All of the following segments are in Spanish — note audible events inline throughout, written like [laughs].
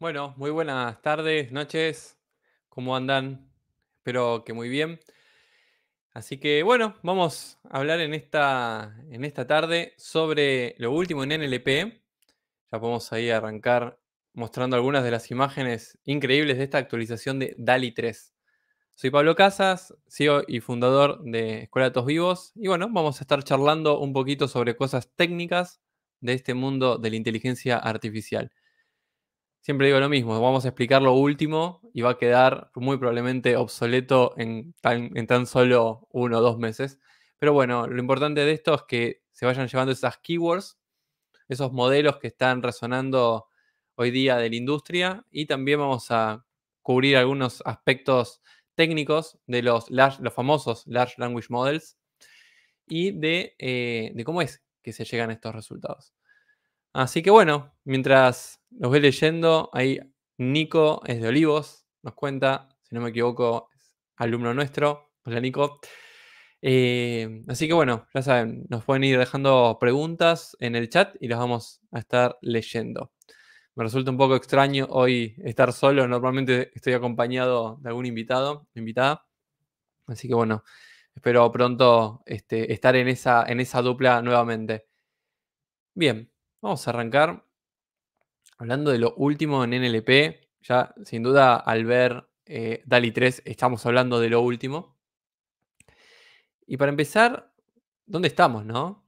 Bueno, muy buenas tardes, noches. ¿Cómo andan? Espero que muy bien. Así que bueno, vamos a hablar en esta, en esta tarde sobre lo último en NLP. Ya podemos ahí arrancar mostrando algunas de las imágenes increíbles de esta actualización de DALI 3. Soy Pablo Casas, CEO y fundador de Escuela de Vivos. Y bueno, vamos a estar charlando un poquito sobre cosas técnicas de este mundo de la inteligencia artificial siempre digo lo mismo, vamos a explicar lo último y va a quedar muy probablemente obsoleto en tan, solo uno o dos meses. Pero bueno, lo importante de esto es que se vayan llevando esas keywords, esos modelos que están resonando hoy día de la industria y también vamos a cubrir algunos aspectos técnicos de los, famosos Large Language Models y de, eh, de cómo es que se llegan a estos resultados. Así que bueno, mientras los ve leyendo, ahí Nico es de Olivos, nos cuenta, si no me equivoco, es alumno nuestro. Hola Nico. Eh, así que bueno, ya saben, nos pueden ir dejando preguntas en el chat y las vamos a estar leyendo. Me resulta un poco extraño hoy estar solo, normalmente estoy acompañado de algún invitado, invitada. Así que bueno, espero pronto este, estar en esa, en esa dupla nuevamente. Bien, Vamos a arrancar hablando de lo último en NLP. Ya, sin duda, al ver eh, DALI 3, estamos hablando de lo último. Y para empezar, ¿dónde estamos, no?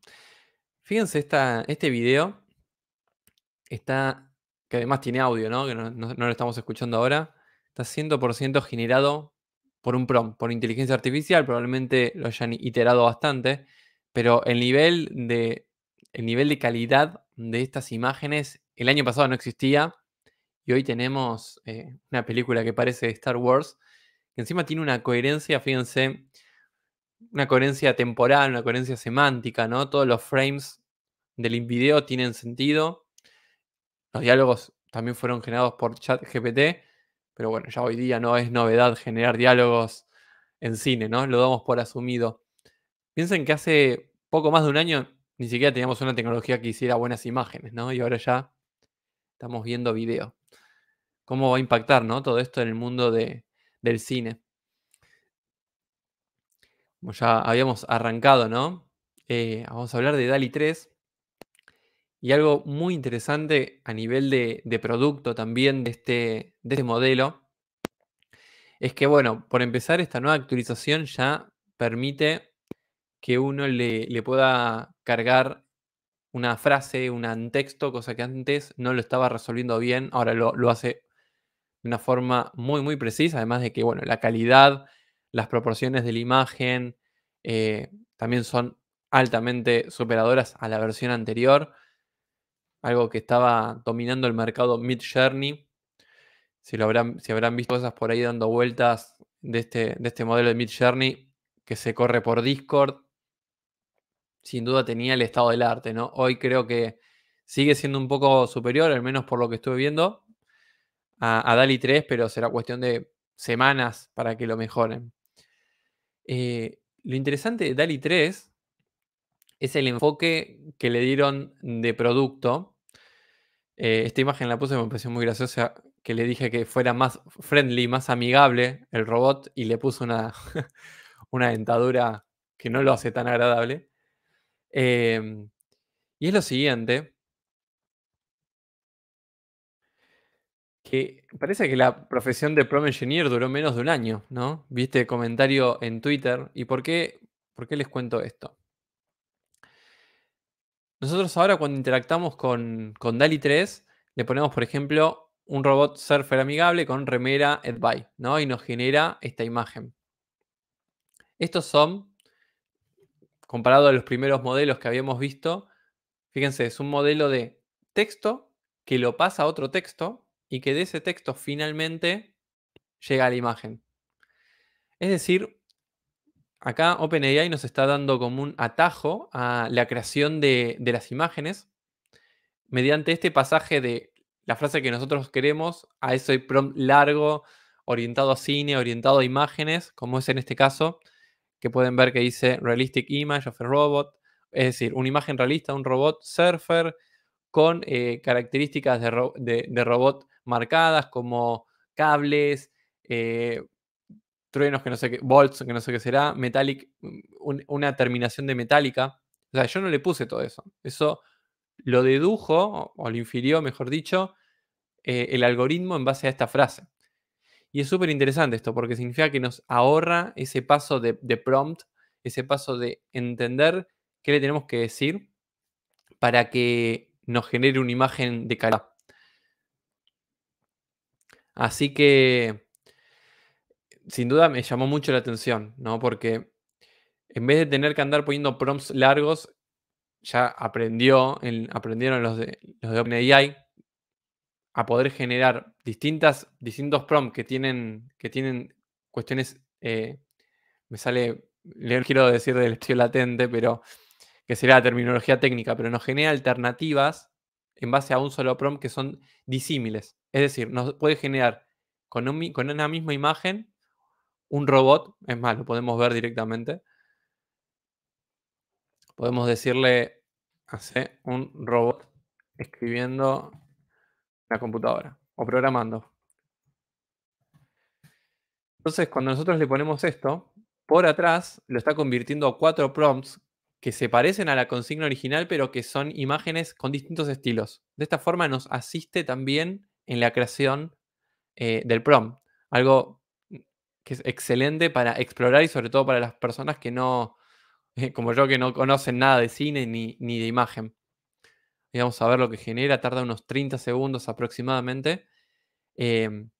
Fíjense, este video está, que además tiene audio, ¿no? Que no, lo estamos escuchando ahora. Está 100% generado por un PROM, por inteligencia artificial. Probablemente lo hayan iterado bastante, pero el nivel de, el nivel de calidad de estas imágenes el año pasado no existía y hoy tenemos eh, una película que parece Star Wars, que encima tiene una coherencia, fíjense, una coherencia temporal, una coherencia semántica, ¿no? Todos los frames del video tienen sentido. Los diálogos también fueron generados por ChatGPT, pero bueno, ya hoy día no es novedad generar diálogos en cine, ¿no? Lo damos por asumido. Piensen que hace poco más de un año ni siquiera teníamos una tecnología que hiciera buenas imágenes, ¿no? Y ahora ya estamos viendo video. ¿Cómo va a impactar, ¿no? Todo esto en el mundo del cine. Como ya habíamos arrancado, ¿no? Eh, vamos a hablar de DALI 3. Y algo muy interesante a nivel de, producto también de este, de este modelo es que, bueno, por empezar, esta nueva actualización ya permite que uno le, pueda cargar una frase, un texto, cosa que antes no lo estaba resolviendo bien, ahora lo, hace de una forma muy, muy precisa, además de que, bueno, la calidad, las proporciones de la imagen eh, también son altamente superadoras a la versión anterior, algo que estaba dominando el mercado Mid Journey. Si, lo habrán, si habrán visto cosas por ahí dando vueltas de este, de este modelo de Mid Journey que se corre por Discord, sin duda tenía el estado del arte, ¿no? Hoy creo que sigue siendo un poco superior, al menos por lo que estuve viendo, a, DALI 3, pero será cuestión de semanas para que lo mejoren. Eh, lo interesante de DALI 3 es el enfoque que le dieron de producto. Eh, esta imagen la puse, me pareció muy graciosa, que le dije que fuera más friendly, más amigable el robot y le puso una, [laughs] una dentadura que no lo hace tan agradable. Em, y es lo siguiente. Que parece que la profesión de Pro engineer duró menos de un año, ¿no? Viste comentario en Twitter. ¿Y por qué, les cuento esto? Nosotros ahora cuando interactuamos con, DALI 3, le ponemos, por ejemplo, un robot surfer amigable con remera Edby, ¿no? Y nos genera esta imagen. Estos son comparado a los primeros modelos que habíamos visto, fíjense, es un modelo de texto que lo pasa a otro texto y que de ese texto finalmente llega a la imagen. Es decir, acá OpenAI nos está dando como un atajo a la creación de, las imágenes mediante este pasaje de la frase que nosotros queremos a ese prompt largo, orientado a cine, orientado a imágenes, como es en este caso, que pueden ver que dice Realistic Image of a Robot, es decir, una imagen realista un robot surfer con eh, características de, robot marcadas como cables, eh, truenos que no sé qué, bolts que no sé qué será, metallic, mm, una terminación de metálica. O sea, yo no le puse todo eso. Eso lo dedujo, o, lo infirió, mejor dicho, eh, el algoritmo en base a esta frase. Y es súper interesante esto, porque significa que nos ahorra ese paso de, prompt, ese paso de entender qué le tenemos que decir para que nos genere una imagen de cara. Así que, sin duda me llamó mucho la atención, ¿no? Porque en vez de tener que andar poniendo prompts largos, ya aprendió, aprendieron los de, los de OpenAI a poder generar distintas, distintos prompts que tienen, que tienen cuestiones, eh, me sale, le quiero decir del estilo latente, pero que sería la terminología técnica, pero nos genera alternativas en base a un solo prompt que son disímiles. Es decir, nos puede generar con, con una misma imagen un robot, es más, lo podemos ver directamente. Podemos decirle, hace un robot escribiendo la computadora o programando. Entonces, cuando nosotros le ponemos esto, por atrás lo está convirtiendo a cuatro prompts que se parecen a la consigna original, pero que son imágenes con distintos estilos. De esta forma nos asiste también en la creación eh, del prompt. Algo que es excelente para explorar y sobre todo para las personas que no, [laughs] como yo, que no conocen nada de cine ni, ni de imagen vamos a ver lo que genera, tarda unos 30 segundos aproximadamente. Em,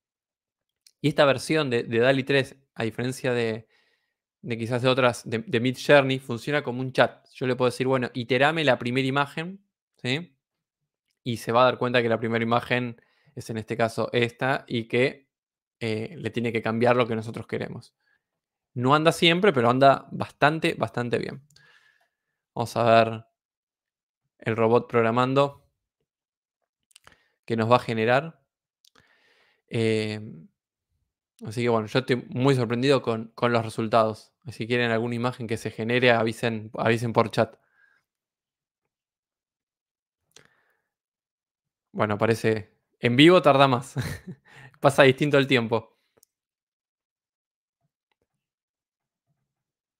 y esta versión de, DALI 3, a diferencia de, quizás de otras, de, Mid Journey, funciona como un chat. Yo le puedo decir, bueno, iterame la primera imagen, ¿sí? Y se va a dar cuenta que la primera imagen es en este caso esta y que eh, le tiene que cambiar lo que nosotros queremos. No anda siempre, pero anda bastante, bastante bien. Vamos a ver el robot programando que nos va a generar. Em, así que bueno, yo estoy muy sorprendido con, los resultados. Si quieren alguna imagen que se genere, avisen, avisen por chat. Bueno, parece. En vivo tarda más. [laughs] Pasa distinto el tiempo.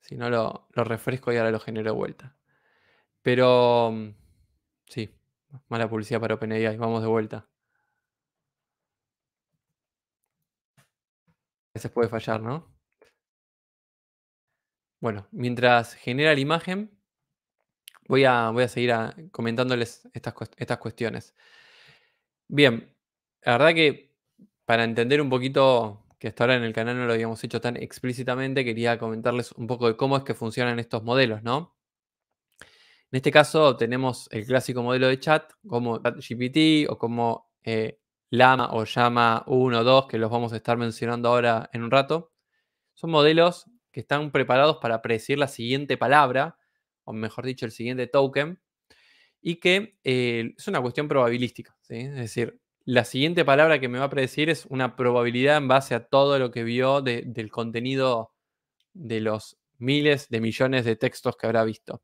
Si no lo, lo refresco y ahora lo genero de vuelta. Pero. Mm, Sí, mala publicidad para OpenAI. Vamos de vuelta. veces puede fallar, ¿no? Bueno, mientras genera la imagen, voy a, voy a seguir ah, comentándoles estas, estas cuestiones. Bien, la verdad que para entender un poquito, que hasta ahora en el canal no lo habíamos hecho tan explícitamente, quería comentarles un poco de cómo es que funcionan estos modelos, ¿no? En este caso tenemos el clásico modelo de chat como ChatGPT o como eh, Lama o Llama 1 o 2, que los vamos a estar mencionando ahora en un rato. Son modelos que están preparados para predecir la siguiente palabra, o mejor dicho, el siguiente token, y que eh, es una cuestión probabilística. Es decir, la siguiente palabra que me va a predecir es una probabilidad en base a todo lo que vio del contenido de los miles de millones de textos que habrá visto.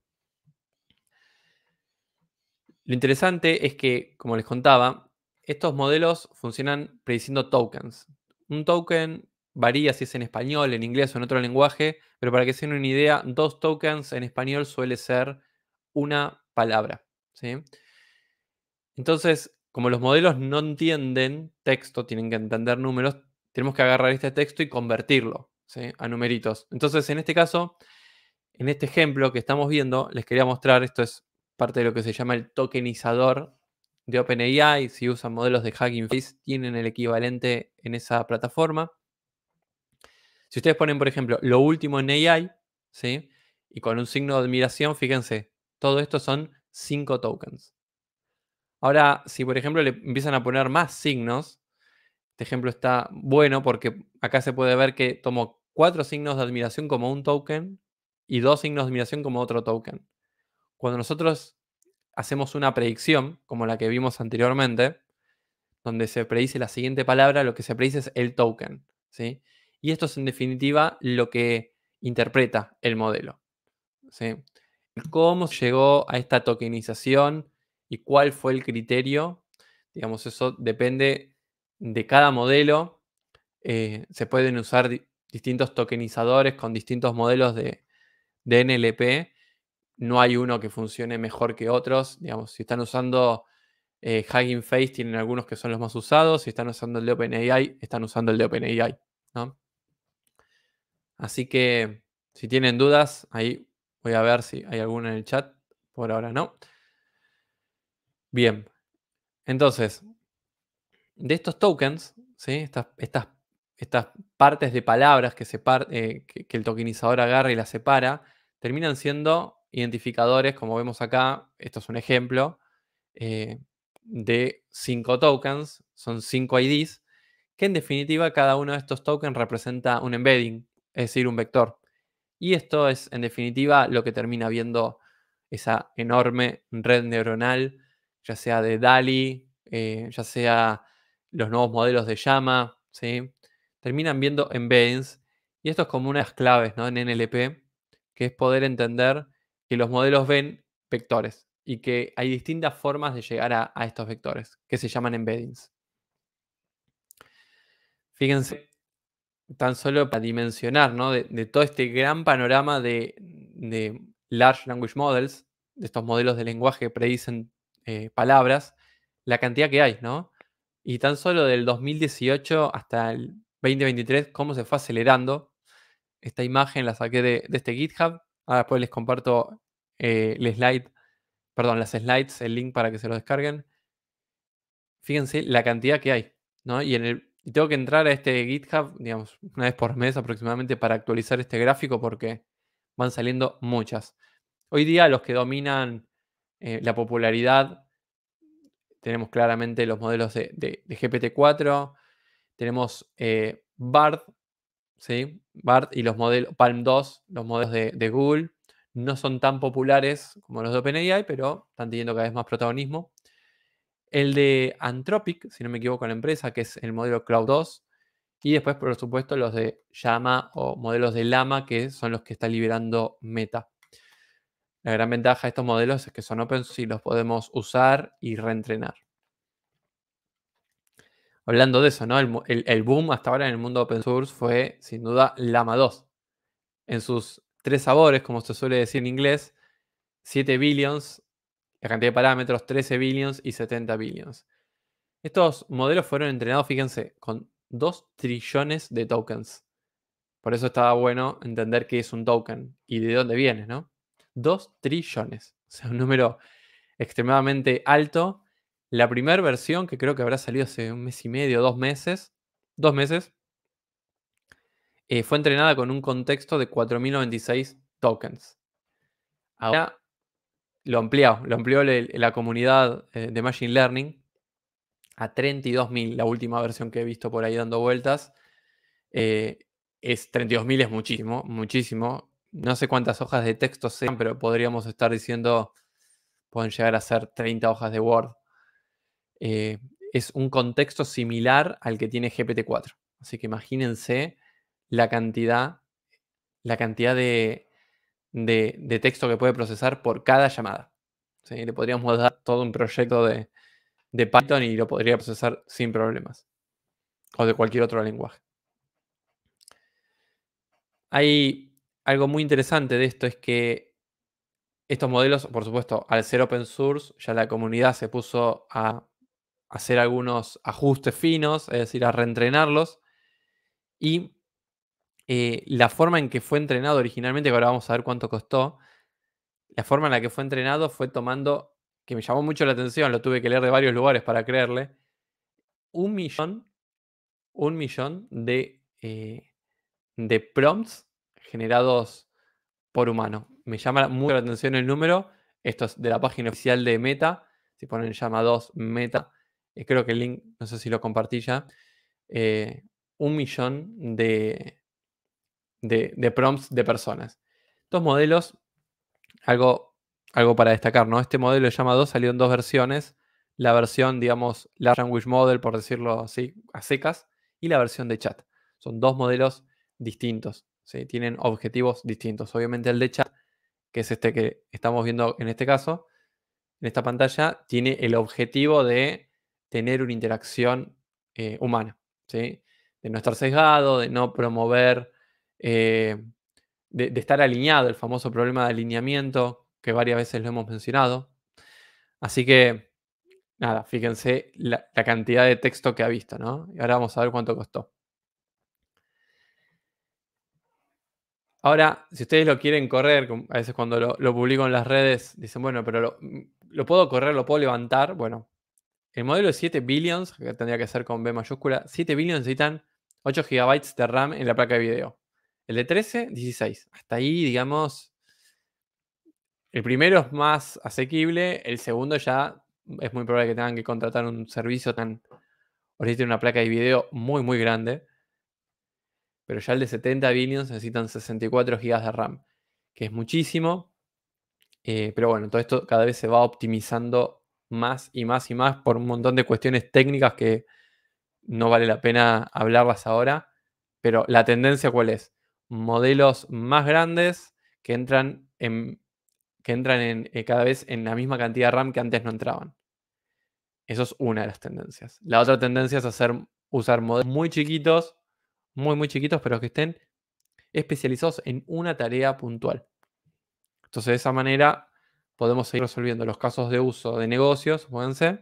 Lo interesante es que, como les contaba, estos modelos funcionan prediciendo tokens. Un token varía si es en español, en inglés o en otro lenguaje, pero para que se den una idea, dos tokens en español suele ser una palabra. Entonces, como los modelos no entienden texto, tienen que entender números, tenemos que agarrar este texto y convertirlo a numeritos. Entonces, en este caso, en este ejemplo que estamos viendo, les quería mostrar, esto es parte de lo que se llama el tokenizador de OpenAI. Si usan modelos de Hugging Face, tienen el equivalente en esa plataforma. Si ustedes ponen, por ejemplo, lo último en AI, ¿sí? Y con un signo de admiración, fíjense, todo esto son cinco tokens. Ahora, si por ejemplo le empiezan a poner más signos, este ejemplo está bueno porque acá se puede ver que tomó cuatro signos de admiración como un token y dos signos de admiración como otro token. Cuando nosotros hacemos una predicción, como la que vimos anteriormente, donde se predice la siguiente palabra, lo que se predice es el token. ¿sí? Y esto es en definitiva lo que interpreta el modelo. ¿Cómo llegó a esta tokenización y cuál fue el criterio? Digamos, eso depende de cada modelo. Eh, se pueden usar distintos tokenizadores con distintos modelos de, de NLP no hay uno que funcione mejor que otros. Digamos, si están usando eh, Hugging Face, tienen algunos que son los más usados. Si están usando el de OpenAI, están usando el de OpenAI. Así que si tienen dudas, ahí voy a ver si hay alguna en el chat. Por ahora no. Bien. Entonces, de estos tokens, estas, estas, estas partes de palabras que, eh, que, que el tokenizador agarra y las separa, terminan siendo identificadores, como vemos acá, esto es un ejemplo, eh, de cinco tokens, son cinco IDs, que en definitiva cada uno de estos tokens representa un embedding, es decir, un vector. Y esto es en definitiva lo que termina viendo esa enorme red neuronal, ya sea de DALI, eh, ya sea los nuevos modelos de llama, ¿sí? terminan viendo embeddings. Y esto es como una de las claves en NLP, que es poder entender los modelos ven vectores y que hay distintas formas de llegar a, estos vectores, que se llaman embeddings. Fíjense, tan solo para dimensionar ¿no? de, todo este gran panorama de, Large Language Models, de estos modelos de lenguaje que predicen eh, palabras, la cantidad que hay, ¿no? Y tan solo del 2018 hasta el 2023, cómo se fue acelerando. Esta imagen la saqué de este GitHub, Ahora después les comparto eh, las slides, el link para que se lo descarguen. Fíjense la cantidad que hay, ¿no? Y, tengo que entrar a este GitHub, digamos, una vez por mes aproximadamente para actualizar este gráfico porque van saliendo muchas. Hoy día los que dominan eh, la popularidad, tenemos claramente los modelos de, GPT-4, tenemos eh, BARD, BART y los modelos, Palm 2, los modelos de, Google, no son tan populares como los de OpenAI, pero están teniendo cada vez más protagonismo. El de Anthropic, si no me equivoco, la empresa, que es el modelo Cloud 2. Y después, por supuesto, los de Llama o modelos de Lama, que son los que está liberando Meta. La gran ventaja de estos modelos es que son open y los podemos usar y reentrenar hablando de eso, ¿no? El, boom hasta ahora en el mundo open source fue, sin duda, Lama 2. En sus tres sabores, como se suele decir en inglés, 7 billions, la cantidad de parámetros, 13 billions y 70 billions. Estos modelos fueron entrenados, fíjense, con 2 trillones de tokens. Por eso estaba bueno entender qué es un token y de dónde viene, ¿no? 2 trillones. O sea, un número extremadamente alto la primera versión, que creo que habrá salido hace un mes y medio, dos meses, dos meses, eh, fue entrenada con un contexto de 4096 tokens. Ahora lo amplió, lo amplió la comunidad eh, de Machine Learning a 32.000, la última versión que he visto por ahí dando vueltas. Eh, es 32.000 es muchísimo, muchísimo. No sé cuántas hojas de texto sean, pero podríamos estar diciendo, pueden llegar a ser 30 hojas de Word eh, es un contexto similar al que tiene GPT-4. Así que imagínense la cantidad, la cantidad de, texto que puede procesar por cada llamada. Le podríamos dar todo un proyecto de, de Python y lo podría procesar sin problemas. O de cualquier otro lenguaje. Hay algo muy interesante de esto, es que estos modelos, por supuesto, al ser open source, ya la comunidad se puso a hacer algunos ajustes finos, es decir, a reentrenarlos. Y eh, la forma en que fue entrenado originalmente, que ahora vamos a ver cuánto costó, la forma en la que fue entrenado fue tomando, que me llamó mucho la atención, lo tuve que leer de varios lugares para creerle, un millón, un millón de, eh, de prompts generados por humano. Me llama mucho la atención el número, esto es de la página oficial de Meta, si ponen llama 2 Meta, eh, creo que el link, no sé si lo compartí ya, eh, un millón de, de, prompts de personas. dos modelos, algo, algo para destacar, ¿no? Este modelo llamado llama 2 salió en dos versiones. La versión, digamos, la Language Model, por decirlo así, a secas, y la versión de chat. Son dos modelos distintos, tienen objetivos distintos. Obviamente el de chat, que es este que estamos viendo en este caso, en esta pantalla, tiene el objetivo de tener una interacción eh, humana, de no estar sesgado, de no promover, eh, de, estar alineado, el famoso problema de alineamiento que varias veces lo hemos mencionado. Así que, nada, fíjense la, cantidad de texto que ha visto, ¿no? Y ahora vamos a ver cuánto costó. Ahora, si ustedes lo quieren correr, a veces cuando lo, publico en las redes, dicen, bueno, pero lo, puedo correr, lo puedo levantar. Bueno, el modelo de 7 billions, que tendría que ser con B mayúscula, 7 billions necesitan 8 GB de RAM en la placa de video. El de 13, 16. Hasta ahí, digamos, el primero es más asequible, el segundo ya es muy probable que tengan que contratar un servicio tan... Ahorita una placa de video muy, muy grande. Pero ya el de 70 billions necesitan 64 GB de RAM, que es muchísimo. Eh, pero bueno, todo esto cada vez se va optimizando más y más y más por un montón de cuestiones técnicas que no vale la pena hablarlas ahora, pero la tendencia cuál es? Modelos más grandes que entran en que entran en, eh, cada vez en la misma cantidad de RAM que antes no entraban. Eso es una de las tendencias. La otra tendencia es hacer, usar modelos muy chiquitos, muy, muy chiquitos, pero que estén especializados en una tarea puntual. Entonces, de esa manera podemos seguir resolviendo los casos de uso de negocios, fíjense,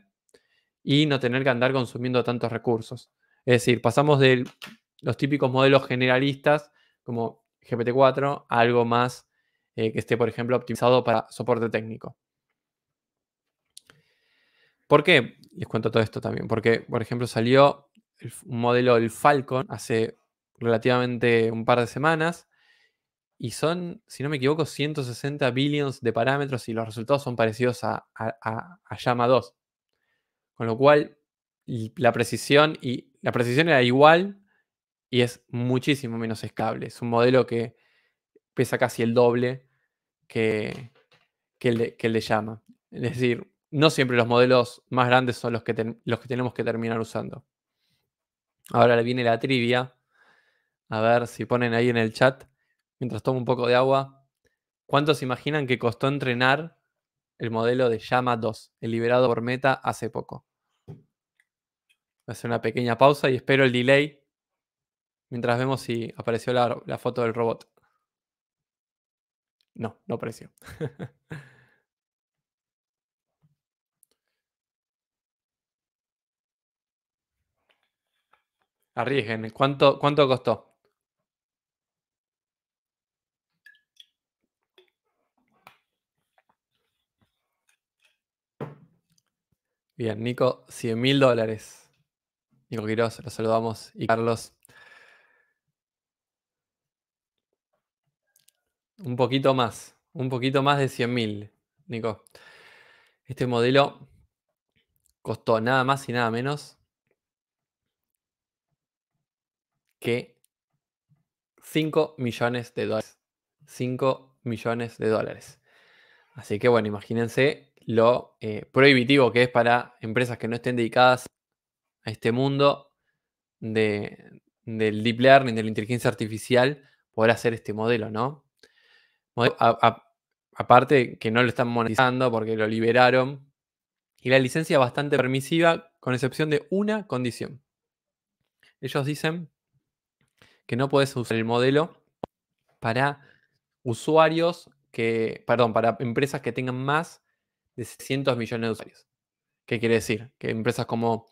y no tener que andar consumiendo tantos recursos. Es decir, pasamos de los típicos modelos generalistas como GPT-4 a algo más eh, que esté, por ejemplo, optimizado para soporte técnico. ¿Por qué? Les cuento todo esto también. Porque, por ejemplo, salió un modelo, del Falcon, hace relativamente un par de semanas, y son, si no me equivoco, 160 billions de parámetros y los resultados son parecidos a, a, llama 2. Con lo cual, la precisión, y, la precisión era igual y es muchísimo menos escable. Es un modelo que pesa casi el doble que, que, el, de, llama. Es decir, no siempre los modelos más grandes son los que, los que tenemos que terminar usando. Ahora viene la trivia. A ver si ponen ahí en el chat mientras tomo un poco de agua, ¿cuánto se imaginan que costó entrenar el modelo de Llama 2, el liberado por Meta hace poco? Voy a hacer una pequeña pausa y espero el delay mientras vemos si apareció la, foto del robot. No, no apareció. [laughs] Arriesguen, ¿cuánto, cuánto costó? Bien, Nico, 100 mil dólares. Nico Quiroz, los saludamos. Y Carlos. Un poquito más, un poquito más de 100 mil, Nico. Este modelo costó nada más y nada menos que 5 millones de dólares. 5 millones de dólares. Así que bueno, imagínense lo eh, prohibitivo que es para empresas que no estén dedicadas a este mundo de, del deep learning, de la inteligencia artificial, poder hacer este modelo, ¿no? aparte que no lo están monetizando porque lo liberaron. Y la licencia es bastante permisiva, con excepción de una condición. Ellos dicen que no puedes usar el modelo para usuarios que, perdón, para empresas que tengan más de 600 millones de usuarios. ¿Qué quiere decir? Que empresas como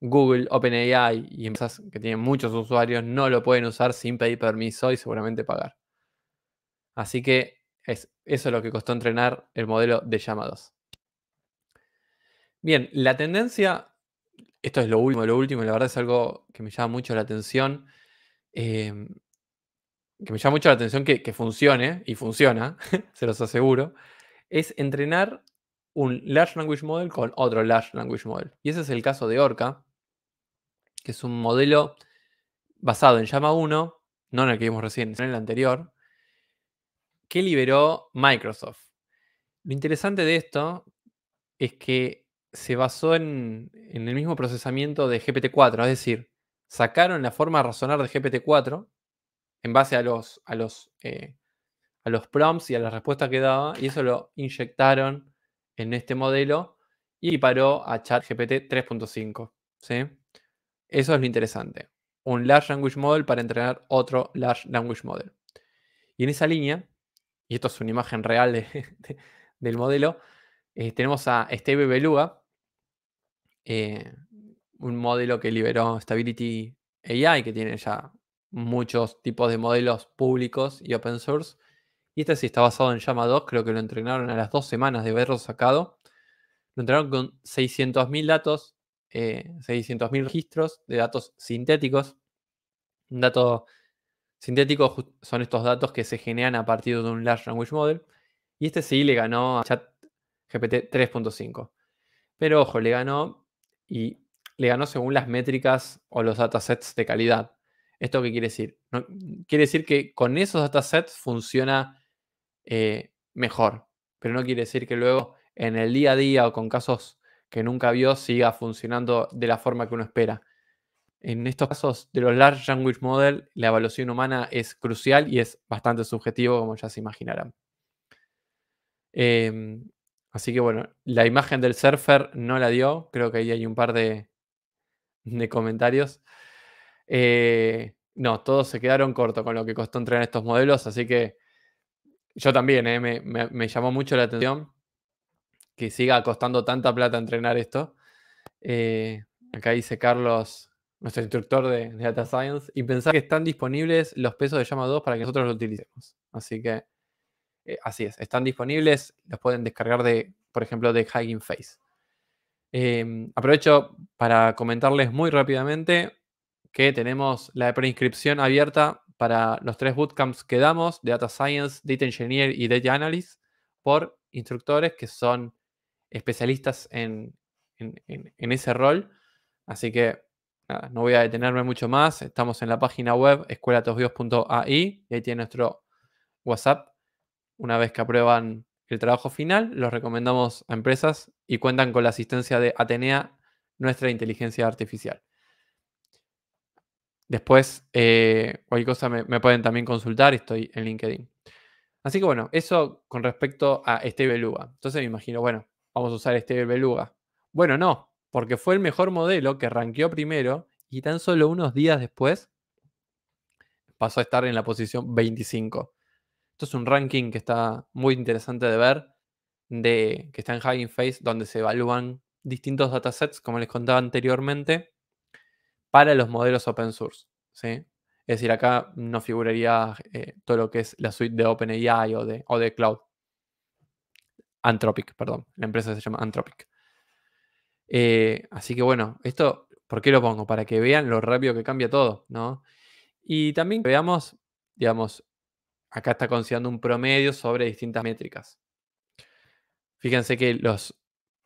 Google, OpenAI y empresas que tienen muchos usuarios no lo pueden usar sin pedir permiso y seguramente pagar. Así que es, eso es lo que costó entrenar el modelo de llamados. Bien, la tendencia, esto es lo último, lo último, la verdad es algo que me llama mucho la atención. Em, que me llama mucho la atención que funcione, y funciona, [laughs] se los aseguro, es entrenar un Large Language Model con otro Large Language Model. Y ese es el caso de Orca, que es un modelo basado en Llama 1, no en el que vimos recién, sino en el anterior, que liberó Microsoft. Lo interesante de esto es que se basó en, el mismo procesamiento de GPT-4, es decir, sacaron la forma de razonar de GPT-4 en base a los, a los, eh, a los prompts y a las respuestas que daba, y eso lo inyectaron en este modelo y paró a GPT 3.5. Eso es lo interesante. Un Large Language Model para entrenar otro Large Language Model. Y en esa línea, y esto es una imagen real del modelo, eh, tenemos a Steve Beluga, eh, un modelo que liberó Stability AI, que tiene ya muchos tipos de modelos públicos y open source. Y este sí está basado en Llama 2, creo que lo entrenaron a las dos semanas de haberlo sacado. Lo entrenaron con 600.000 datos, 600.000 eh, registros de datos sintéticos. Un dato sintético son estos datos que se generan a partir de un Large Language Model. Y este sí le ganó a ChatGPT 3.5. Pero ojo, le ganó y le ganó según las métricas o los datasets de calidad. ¿Esto qué quiere decir? quiere decir que con esos datasets funciona eh, mejor. Pero no quiere decir que luego en el día a día o con casos que nunca vio siga funcionando de la forma que uno espera. En estos casos de los Large Language Model, la evaluación humana es crucial y es bastante subjetivo, como ya se imaginarán. Em, así que bueno, la imagen del surfer no la dio, creo que ahí hay un par de, comentarios. Eh, no, todos se quedaron cortos con lo que costó entrenar estos modelos, así que yo también, eh, me, llamó mucho la atención que siga costando tanta plata entrenar esto. Eh, acá dice Carlos, nuestro instructor de, Data Science, y pensar que están disponibles los pesos de llama 2 para que nosotros los utilicemos. Así que, eh, así es, están disponibles, los pueden descargar de, por ejemplo, de Hugging Face. Em, aprovecho para comentarles muy rápidamente que tenemos la preinscripción abierta para los tres bootcamps que damos, Data Science, Data Engineer y Data Analyst, por instructores que son especialistas en, ese rol. Así que nada, no voy a detenerme mucho más. Estamos en la página web escuelatosbios.ai y ahí tiene nuestro WhatsApp. Una vez que aprueban el trabajo final, los recomendamos a empresas y cuentan con la asistencia de Atenea, nuestra inteligencia artificial. Después, eh, cualquier cosa me, pueden también consultar, estoy en LinkedIn. Así que bueno, eso con respecto a este Beluga. Entonces me imagino, bueno, vamos a usar este Beluga. Bueno, no, porque fue el mejor modelo que ranqueó primero y tan solo unos días después pasó a estar en la posición 25. Esto es un ranking que está muy interesante de ver, de, que está en Hugging Face, donde se evalúan distintos datasets, como les contaba anteriormente, para los modelos open source. Es decir, acá no figuraría eh, todo lo que es la suite de OpenAI o de, o de Cloud. Anthropic, perdón. La empresa se llama Anthropic. Eh, así que bueno, esto, ¿por qué lo pongo? Para que vean lo rápido que cambia todo, Y también veamos, digamos, acá está considerando un promedio sobre distintas métricas. Fíjense que los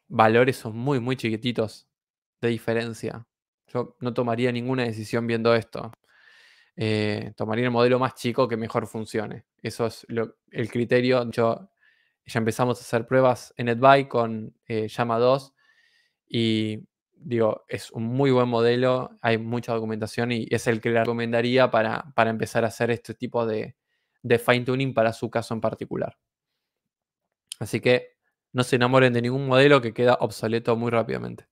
valores son muy, muy chiquititos de diferencia. Yo no tomaría ninguna decisión viendo esto. Eh, tomaría el modelo más chico que mejor funcione. Eso es el criterio. Yo, ya empezamos a hacer pruebas en EdBuy con eh, Llama 2 y digo, es un muy buen modelo, hay mucha documentación y es el que le recomendaría para, empezar a hacer este tipo de fine-tuning para su caso en particular. Así que no se enamoren de ningún modelo que queda obsoleto muy rápidamente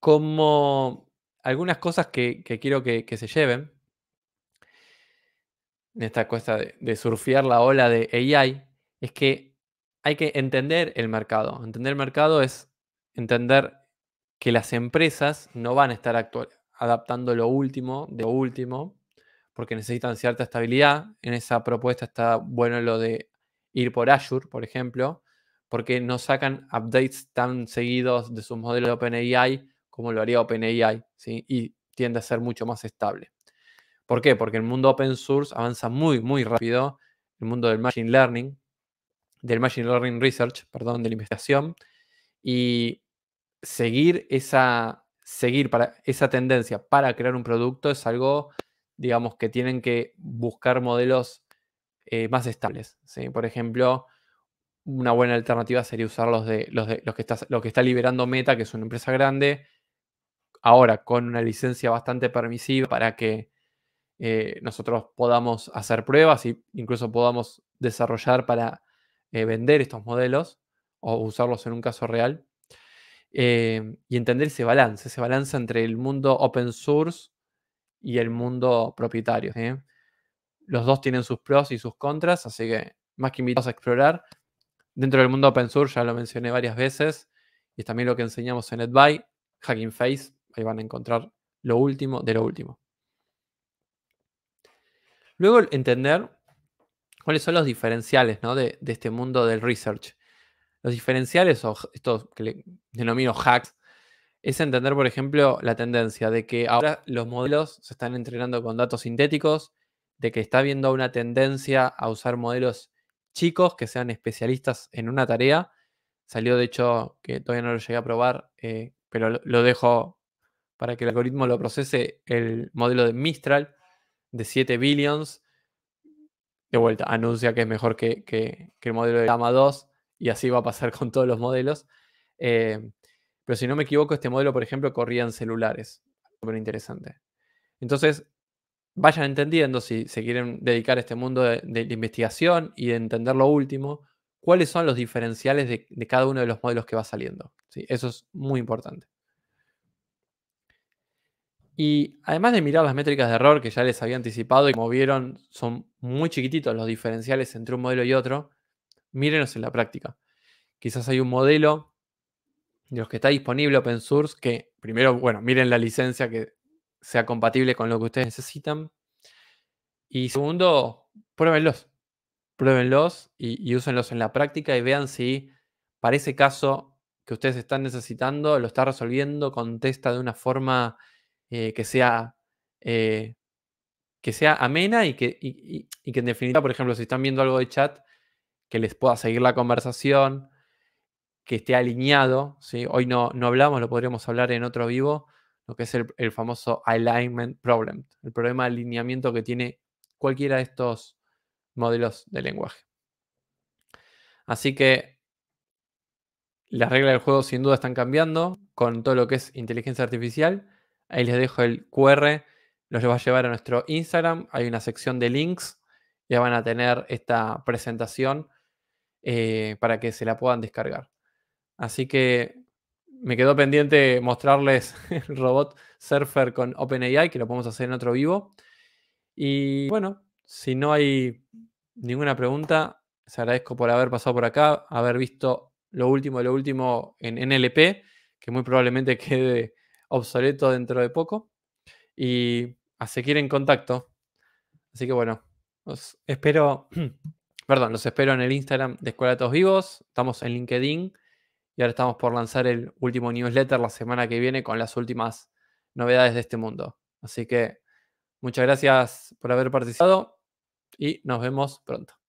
como algunas cosas que, quiero que, se lleven en esta cuesta de, surfear la ola de AI es que hay que entender el mercado. Entender el mercado es entender que las empresas no van a estar adaptando lo último de lo último, porque necesitan cierta estabilidad. En esa propuesta está bueno lo de ir por Azure, por ejemplo, porque no sacan updates tan seguidos de sus modelos de OpenAI como lo haría OpenAI, y tiende a ser mucho más estable. ¿Por qué? Porque el mundo open source avanza muy, muy rápido, el mundo del machine learning, del machine learning research, perdón, de la investigación, y seguir esa, seguir para, esa tendencia para crear un producto es algo, digamos, que tienen que buscar modelos eh, más estables. Por ejemplo, una buena alternativa sería usar los, de, los, de, los, que está, los que está liberando Meta, que es una empresa grande, ahora con una licencia bastante permisiva para que eh, nosotros podamos hacer pruebas e incluso podamos desarrollar para eh, vender estos modelos o usarlos en un caso real. Eh, y entender ese balance, ese balance entre el mundo open source y el mundo propietario. Los dos tienen sus pros y sus contras, así que más que invitados a explorar. Dentro del mundo open source ya lo mencioné varias veces y es también lo que enseñamos en EdBuy, Hacking Face, Ahí van a encontrar lo último de lo último. Luego entender cuáles son los diferenciales de, este mundo del research. Los diferenciales, o estos que le denomino hacks, es entender, por ejemplo, la tendencia de que ahora los modelos se están entrenando con datos sintéticos, de que está habiendo una tendencia a usar modelos chicos que sean especialistas en una tarea. Salió, de hecho, que todavía no lo llegué a probar, eh, pero lo dejo para que el algoritmo lo procese el modelo de Mistral de 7 billions. De vuelta, anuncia que es mejor que, el modelo de Gamma 2 y así va a pasar [laughs] con todos los modelos. Eh, pero si no me equivoco, este modelo, por ejemplo, corría en celulares. Súper interesante. Entonces, vayan entendiendo si se quieren dedicar a este mundo de, investigación y de entender lo último, cuáles son los diferenciales de, cada uno de los modelos que va saliendo. ¿Sí? Eso es muy importante. Y además de mirar las métricas de error que ya les había anticipado y como vieron son muy chiquititos los diferenciales entre un modelo y otro, mírenlos en la práctica. Quizás hay un modelo de los que está disponible open source que primero, bueno, miren la licencia que sea compatible con lo que ustedes necesitan. Y segundo, pruébenlos. Pruébenlos y, y úsenlos en la práctica y vean si para ese caso que ustedes están necesitando lo está resolviendo, contesta de una forma eh, que sea eh, que sea amena y que, en definitiva, por ejemplo, si están viendo algo de chat, que les pueda seguir la conversación, que esté alineado. Hoy no, hablamos, lo podríamos hablar en otro vivo, lo que es el, el famoso alignment problem, el problema de alineamiento que tiene cualquiera de estos modelos de lenguaje. Así que las reglas del juego sin duda están cambiando con todo lo que es inteligencia artificial Ahí les dejo el QR, los va a llevar a nuestro Instagram, hay una sección de links, ya van a tener esta presentación eh, para que se la puedan descargar. Así que me quedó pendiente mostrarles [laughs] el robot Surfer con OpenAI, que lo podemos hacer en otro vivo. Y bueno, si no hay ninguna pregunta, les agradezco por haber pasado por acá, haber visto lo último de lo último en NLP, que muy probablemente [laughs] quede obsoleto dentro de poco y a seguir en contacto. Así que bueno, os espero, [clears throat] perdón, los espero en el Instagram de Escuela de Todos Vivos, estamos en LinkedIn y ahora estamos por lanzar el último newsletter la semana que viene con las últimas novedades de este mundo. Así que muchas gracias por haber participado y nos vemos pronto.